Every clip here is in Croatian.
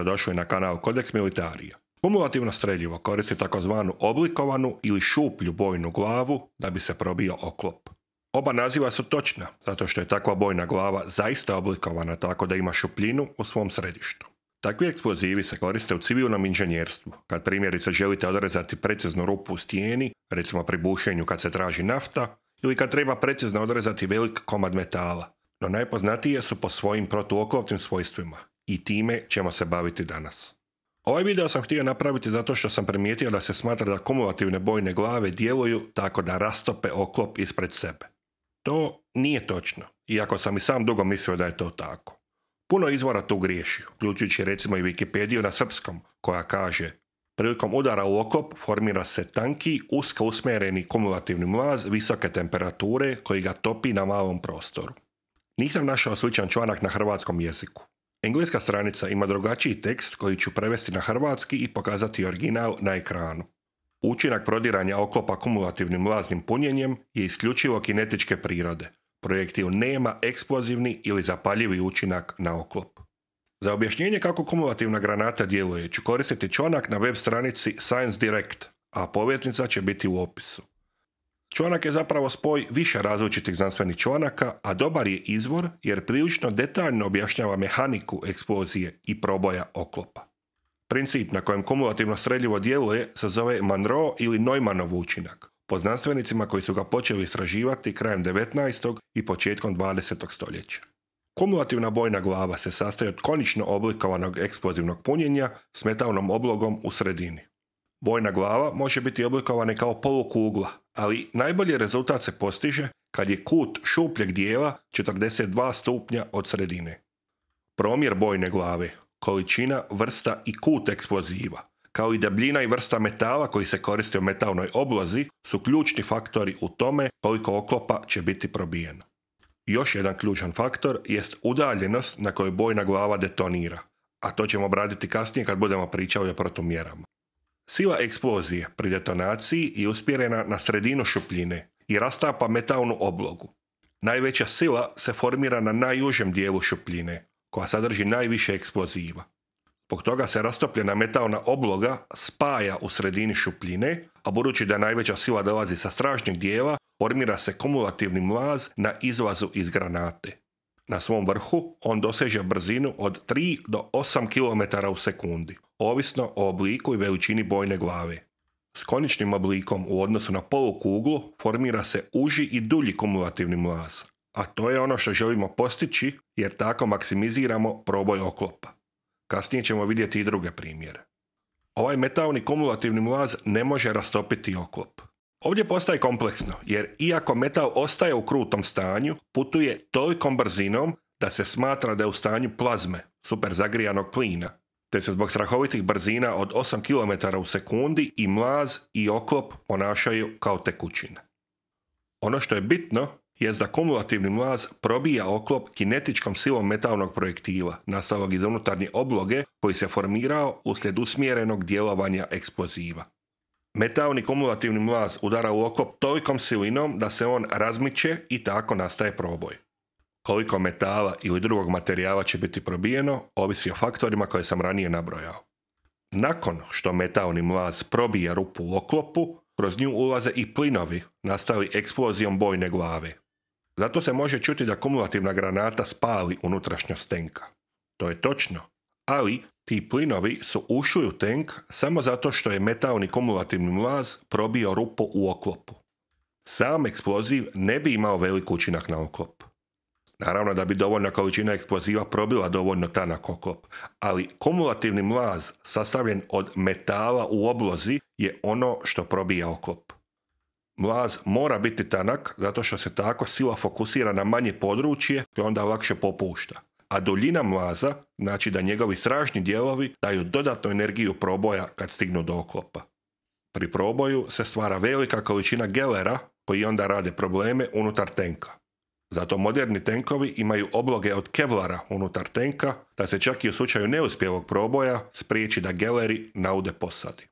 dobrodošli na kanal Kodeks Militarija. Kumulativno streljivo koristi takozvanu oblikovanu ili šuplju bojnu glavu da bi se probio oklop. Oba naziva su točna, zato što je takva bojna glava zaista oblikovana tako da ima šupljinu u svom središtu. Takvi eksplozivi se koriste u civilnom inženjerstvu. Kad primjerice želite odrezati preciznu rupu u stijeni, recimo pri bušenju kad se traži nafta, ili kad treba precizno odrezati velik komad metala. No najpoznatije su po svojim protuoklopnim svojstvima i time ćemo se baviti danas. Ovaj video sam htio napraviti zato što sam primijetio da se smatra da kumulativne bojne glave djeluju tako da rastope oklop ispred sebe. To nije točno, iako sam i sam dugo mislio da je to tako. Puno izvora tu griješi, uključujući recimo i Wikipediju na srpskom, koja kaže Prilikom udara u oklop formira se tanki, usko usmjereni kumulativni mlaz visoke temperature koji ga topi na malom prostoru. Nisam našao sličan članak na hrvatskom jeziku. Engleska stranica ima drugačiji tekst koji ću prevesti na hrvatski i pokazati original na ekranu. Učinak prodiranja oklopa kumulativnim laznim punjenjem je isključivo kinetičke prirode. Projektiv nema eksplozivni ili zapaljivi učinak na oklop. Za objašnjenje kako kumulativna granata djeluje ću koristiti članak na web stranici Science Direct, a povjetnica će biti u opisu. Članak je zapravo spoj više različitih znanstvenih članaka, a dobar je izvor jer prilično detaljno objašnjava mehaniku eksplozije i proboja oklopa. Princip na kojem kumulativno sredljivo djeluje se zove Monroe ili Neumannov učinak, po znanstvenicima koji su ga počeli istraživati krajem 19. i početkom 20. stoljeća. Kumulativna bojna glava se sastoji od konično oblikovanog eksplozivnog punjenja s metalnom oblogom u sredini. Bojna glava može biti oblikovana kao polukugla, ali najbolji rezultat se postiže kad je kut šupljeg dijela 42 stupnja od sredine. Promjer bojne glave, količina, vrsta i kut eksploziva, kao i debljina i vrsta metala koji se koristi u metalnoj oblazi su ključni faktori u tome koliko oklopa će biti probijeno. Još jedan ključan faktor jest udaljenost na kojoj bojna glava detonira, a to ćemo obraditi kasnije kad budemo pričali o protumjerama. Sila eksplozije pri detonaciji je usmjerena na sredinu šupljine i rastapa metalnu oblogu. Najveća sila se formira na najužem dijelu šupljine, koja sadrži najviše eksploziva. Zbog toga se rastopljena metalna obloga spaja u sredini šupljine, a budući da najveća sila dolazi sa stražnjeg dijela, formira se kumulativni mlaz na izlazu iz granate. Na svom vrhu on doseže brzinu od 3 do 8 km u sekundi, ovisno o obliku i veličini bojne glave. S koničnim oblikom u odnosu na polukuglu formira se uži i dulji kumulativni mlaz, a to je ono što želimo postići jer tako maksimiziramo proboj oklopa. Kasnije ćemo vidjeti i druge primjere. Ovaj metalni kumulativni mlaz ne može rastopiti oklop. Ovdje postaje kompleksno, jer iako metal ostaje u krutom stanju, putuje tolikom brzinom da se smatra da je u stanju plazme, super zagrijanog plina, te se zbog strahovitih brzina od 8 km u sekundi i mlaz i oklop ponašaju kao tekućina. Ono što je bitno je da kumulativni mlaz probija oklop kinetičkom silom metalnog projektiva nastavog iz unutarnje obloge koji se formirao uslijed usmjerenog djelovanja eksploziva. Metalni kumulativni mlaz udara u oklop tolikom silinom da se on razmiče i tako nastaje proboj. Koliko metala ili drugog materijala će biti probijeno, ovisi o faktorima koje sam ranije nabrojao. Nakon što metalni mlaz probije rupu u oklopu, kroz nju ulaze i plinovi nastali eksplozijom bojne glave. Zato se može čuti da kumulativna granata spali unutrašnja stenka. To je točno, ali ti plinovi su ušli u tank samo zato što je metalni kumulativni mlaz probio rupu u oklopu. Sam eksploziv ne bi imao velik učinak na oklopu. Naravno da bi dovoljna količina eksploziva probila dovoljno tanak oklop, ali kumulativni mlaz sastavljen od metala u oblozi je ono što probija oklop. Mlaz mora biti tanak zato što se tako sila fokusira na manje područje koje onda lakše popušta. A duljina mlaza znači da njegovi sražni dijelovi daju dodatnu energiju proboja kad stignu do oklopa. Pri proboju se stvara velika količina gelera koji onda rade probleme unutar tenka. Zato moderni tenkovi imaju obloge od kevlara unutar tenka, da se čak i u slučaju neuspjelog proboja spriječi da geleri naude posadi.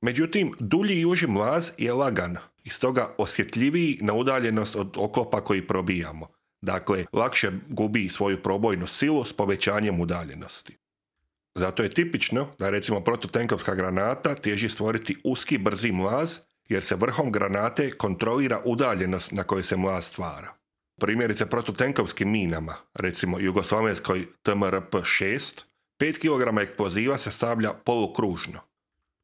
Međutim, dulji i uži mlaz je lagan i stoga osjetljiviji na udaljenost od oklopa koji probijamo. Dakle, lakše gubi svoju probojnu silu s povećanjem udaljenosti. Zato je tipično da recimo prototenkovska granata teži stvoriti uski brzi mlaz jer se vrhom granate kontrolira udaljenost na kojoj se mlaz stvara primjerice protutenkovskim minama, recimo jugoslavenskoj TMRP-6, 5 kg eksploziva se stavlja polukružno.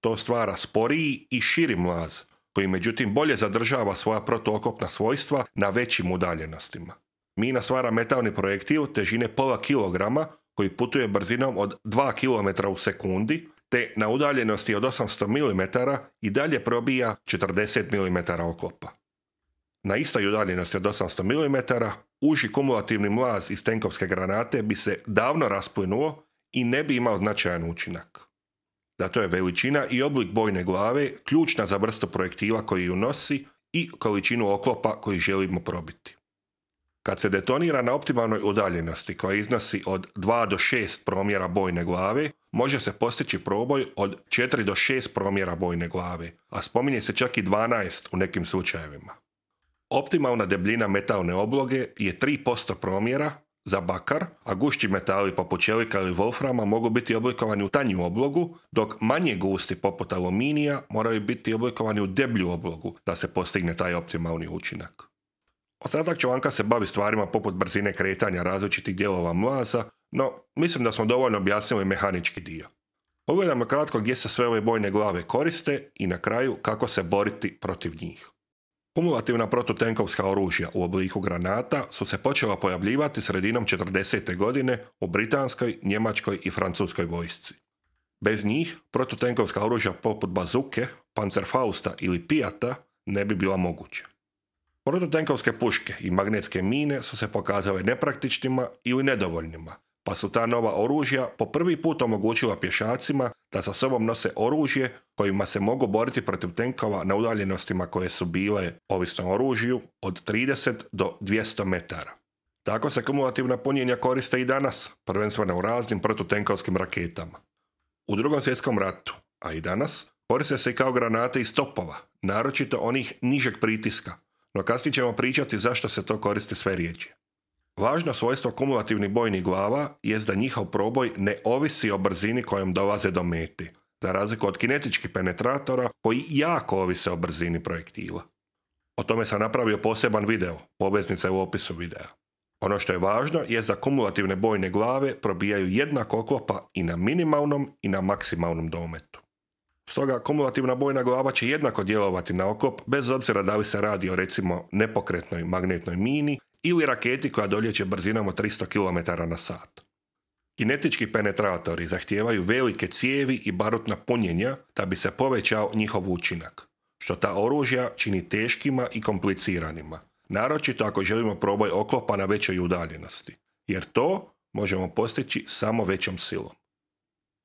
To stvara sporiji i širi mlaz, koji međutim bolje zadržava svoja protuokopna svojstva na većim udaljenostima. Mina stvara metalni projektil težine pola kilograma koji putuje brzinom od 2 km u sekundi, te na udaljenosti od 800 mm i dalje probija 40 mm oklopa. Na istoj udaljenosti od 800 mm, uži kumulativni mlaz iz tenkovske granate bi se davno rasplinuo i ne bi imao značajan učinak. Zato je veličina i oblik bojne glave ključna za vrstu projektiva koji ju nosi i količinu oklopa koji želimo probiti. Kad se detonira na optimalnoj udaljenosti koja iznosi od 2 do 6 promjera bojne glave, može se postići proboj od 4 do 6 promjera bojne glave, a spominje se čak i 12 u nekim slučajevima. Optimalna debljina metalne obloge je 3% promjera za bakar, a gušći metali poput čelika ili wolframa mogu biti oblikovani u tanju oblogu, dok manje gusti poput aluminija moraju biti oblikovani u deblju oblogu da se postigne taj optimalni učinak. Ostatak članka se bavi stvarima poput brzine kretanja različitih dijelova mlaza, no mislim da smo dovoljno objasnili mehanički dio. Pogledajmo kratko gdje se sve ove bojne glave koriste i na kraju kako se boriti protiv njih. Kumulativna prototenkovska oružja u obliku granata su se počela pojavljivati sredinom 40. godine u britanskoj, njemačkoj i francuskoj vojsci. Bez njih prototenkovska oružja poput bazuke, pancerfausta ili pijata ne bi bila moguća. Prototenkovske puške i magnetske mine su se pokazale nepraktičnima ili nedovoljnima, pa su ta nova oružja po prvi put omogućila pješacima da sa sobom nose oružje kojima se mogu boriti protiv tenkova na udaljenostima koje su bile, ovisno o oružju, od 30 do 200 metara. Tako se kumulativna punjenja koriste i danas, prvenstveno u raznim protutenkovskim raketama. U drugom svjetskom ratu, a i danas, koriste se i kao granate iz topova, naročito onih nižeg pritiska, no kasnije ćemo pričati zašto se to koristi sve riječi. Važno svojstvo kumulativnih bojnih glava je da njihov proboj ne ovisi o brzini kojom dolaze do meti, za razliku od kinetičkih penetratora koji jako ovise o brzini projektila. O tome sam napravio poseban video, poveznica je u opisu videa. Ono što je važno je da kumulativne bojne glave probijaju jednak oklopa i na minimalnom i na maksimalnom dometu. Stoga kumulativna bojna glava će jednako djelovati na oklop bez obzira da li se radi o recimo nepokretnoj magnetnoj mini ili raketi koja doljeće brzinom od 300 km na sat. Kinetički penetratori zahtijevaju velike cijevi i barutna punjenja da bi se povećao njihov učinak, što ta oružja čini teškima i kompliciranima, naročito ako želimo proboj oklopa na većoj udaljenosti, jer to možemo postići samo većom silom.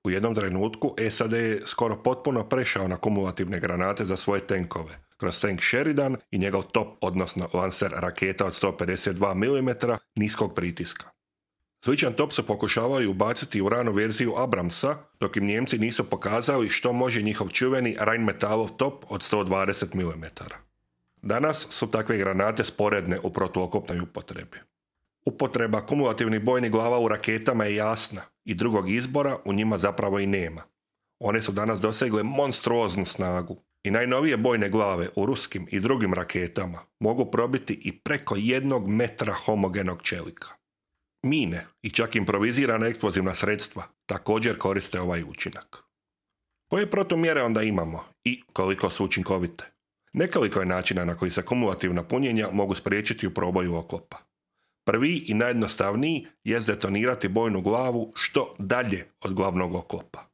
U jednom trenutku SAD je skoro potpuno prešao na kumulativne granate za svoje tenkove, kroz tank Sheridan i njegov top, odnosno lancer raketa od 152 mm niskog pritiska. Sličan top se pokušavaju ubaciti u ranu verziju Abramsa, dok im Njemci nisu pokazali što može njihov čuveni Rheinmetallov top od 120 mm. Danas su takve granate sporedne u protuokopnoj upotrebi. Upotreba kumulativnih bojnih glava u raketama je jasna i drugog izbora u njima zapravo i nema. One su danas dosegle monstruoznu snagu, najnovije bojne glave u ruskim i drugim raketama mogu probiti i preko jednog metra homogenog čelika. Mine i čak improvizirana eksplozivna sredstva također koriste ovaj učinak. Koje protumjere onda imamo i koliko su učinkovite? Nekoliko je načina na koji se kumulativna punjenja mogu spriječiti u proboju oklopa. Prvi i najjednostavniji je detonirati bojnu glavu što dalje od glavnog oklopa.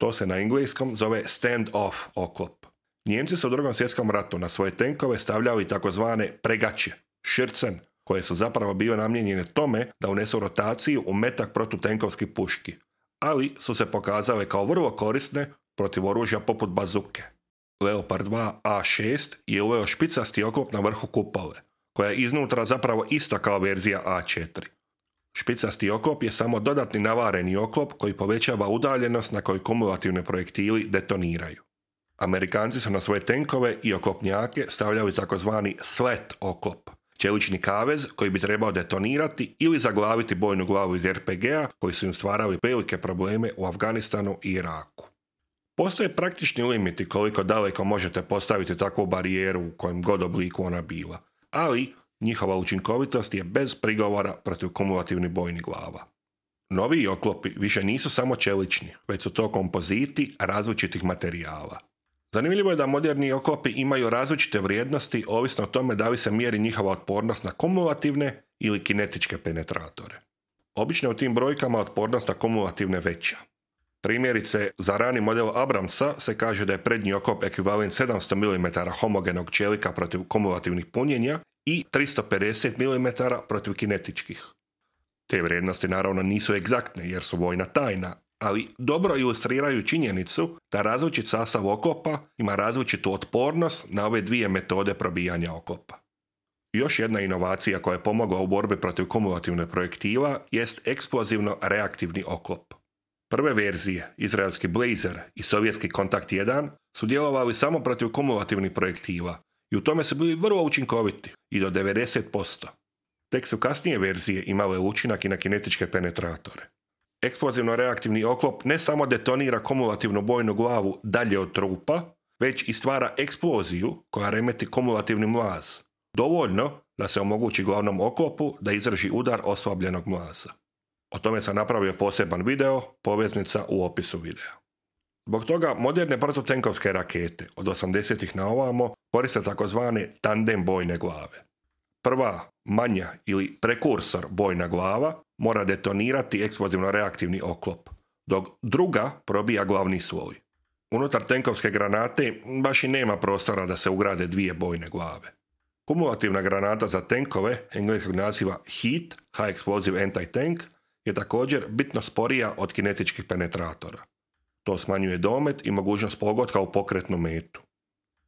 To se na engleskom zove stand-off oklop. Njemci su u drugom svjetskom ratu na svoje tenkove stavljali takozvane pregače, šircen, koje su zapravo bile namijenjene tome da unesu rotaciju u metak protutenkovskih puški, ali su se pokazale kao vrlo korisne protiv oružja poput bazuke. Leopard 2 A6 je uveo špicasti oklop na vrhu kupole, koja je iznutra zapravo ista kao verzija A4. Špicasti oklop je samo dodatni navareni oklop koji povećava udaljenost na koju kumulativne projektili detoniraju. Amerikanci su na svoje tenkove i oklopnjake stavljali takozvani slet oklop, čelični kavez koji bi trebao detonirati ili zaglaviti bojnu glavu iz RPG-a koji su im stvarali velike probleme u Afganistanu i Iraku. Postoje praktični limiti koliko daleko možete postaviti takvu barijeru u kojem god obliku ona bila, ali njihova učinkovitost je bez prigovora protiv kumulativnih bojnih glava. Noviji oklopi više nisu samo čelični, već su to kompoziti različitih materijala. Zanimljivo je da moderni okopi imaju različite vrijednosti ovisno o tome da li se mjeri njihova otpornost na kumulativne ili kinetičke penetratore. Obično u tim brojkama otpornost na kumulativne veća. Primjerice, za rani model Abramsa se kaže da je prednji okop ekvivalent 700 mm homogenog čelika protiv kumulativnih punjenja i 350 mm protiv kinetičkih. Te vrijednosti naravno nisu egzaktne jer su vojna tajna, ali dobro ilustriraju činjenicu da različit sastav oklopa ima različitu otpornost na ove dvije metode probijanja oklopa. Još jedna inovacija koja je pomogla u borbi protiv kumulativne projektiva jest eksplozivno reaktivni oklop. Prve verzije, izraelski Blazer i sovjetski Kontakt 1, su djelovali samo protiv kumulativnih projektiva i u tome su bili vrlo učinkoviti i do 90%. Tek su kasnije verzije imale učinak i na kinetičke penetratore. Eksplozivno-reaktivni oklop ne samo detonira kumulativnu bojnu glavu dalje od trupa, već i stvara eksploziju koja remeti kumulativni mlaz. Dovoljno da se omogući glavnom oklopu da izraži udar oslabljenog mlaza. O tome sam napravio poseban video, poveznica u opisu videa. Zbog toga moderne brzotenkovske rakete od 80-ih na ovamo koriste takozvane tandem bojne glave. Prva, manja ili prekursor bojna glava mora detonirati eksplozivno-reaktivni oklop, dok druga probija glavni svoj. Unutar tenkovske granate baš i nema prostora da se ugrade dvije bojne glave. Kumulativna granata za tenkove, engleskog naziva HEAT, High Explosive Anti-Tank, je također bitno sporija od kinetičkih penetratora. To smanjuje domet i mogućnost pogotka u pokretnu metu.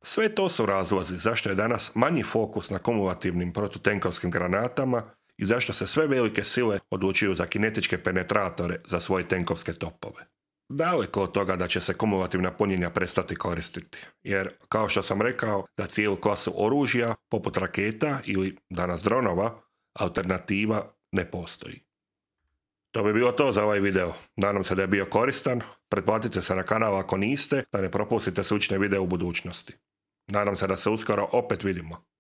Sve to su razlozi zašto je danas manji fokus na kumulativnim protutenkovskim granatama i zašto se sve velike sile odlučuju za kinetičke penetratore za svoje tenkovske topove. Daleko od toga da će se kumulativna punjenja prestati koristiti, jer kao što sam rekao, za cijelu klasu oružja, poput raketa ili danas dronova, alternativa ne postoji. To bi bilo to za ovaj video. Nadam se da je bio koristan. Pretplatite se na kanal ako niste, da ne propustite slične videe u budućnosti. Nadam se da se uskoro opet vidimo.